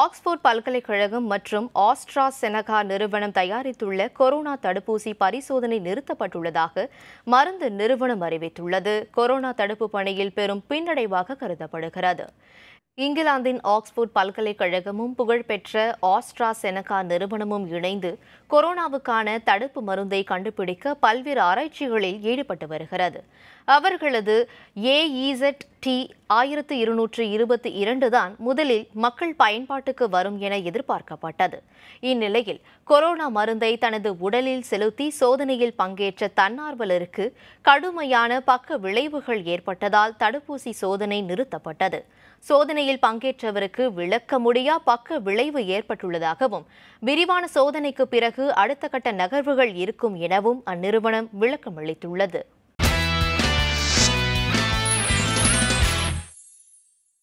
Oxford பல்கலைக்கழகம் மற்றும் ஆஸ்ட்ரா செனகா நிறுவனம் தயாரித்துள்ள கொரோனா தடுப்பூசி பரிசோதனை நிறுத்தப்பட்டுள்ளதாக மருந்து நிறுவனம் அறிவித்துள்ளது கொரோனா தடுப்பு பணியில் பெரும் பின்னடைவாக கருதப்படுகிறது இங்கிலாந்தின் ஆக்ஸ்போர்ட் பல்கலைக்கழகமும் புகழ்பெற்ற ஆஸ்ட்ரா செனகா நிறுவனமும் இணைந்து கொரோனாவுக்கான தடுப்பு மருந்தை கண்டுபிடிக்க பல்வேறு ஆராய்ச்சிகளில் ஈடுபட்டு வருகிறது அவர்களது ஏஇசட் டி ஆயிரத்து இருநூற்று இருபத்தி இரண்டு தான் முதலில் மக்கள் பயன்பாட்டுக்கு வரும் என எதிர்பார்க்கப்பட்டது இந்நிலையில் கொரோனா மருந்தை தனது உடலில் செலுத்தி சோதனையில் பங்கேற்ற தன்னார்வலருக்கு கடுமையான பக்க விளைவுகள் ஏற்பட்டதால் தடுப்பூசி சோதனை நிறுத்தப்பட்டது சோதனையில் பங்கேற்றவருக்கு விளக்க முடியா பக்க விளைவு ஏற்பட்டுள்ளதாகவும் விரிவான சோதனைக்கு பிறகு அடுத்த கட்ட நகர்வுகள் இருக்கும் எனவும் அந்நிறுவனம் விளக்கமளித்துள்ளது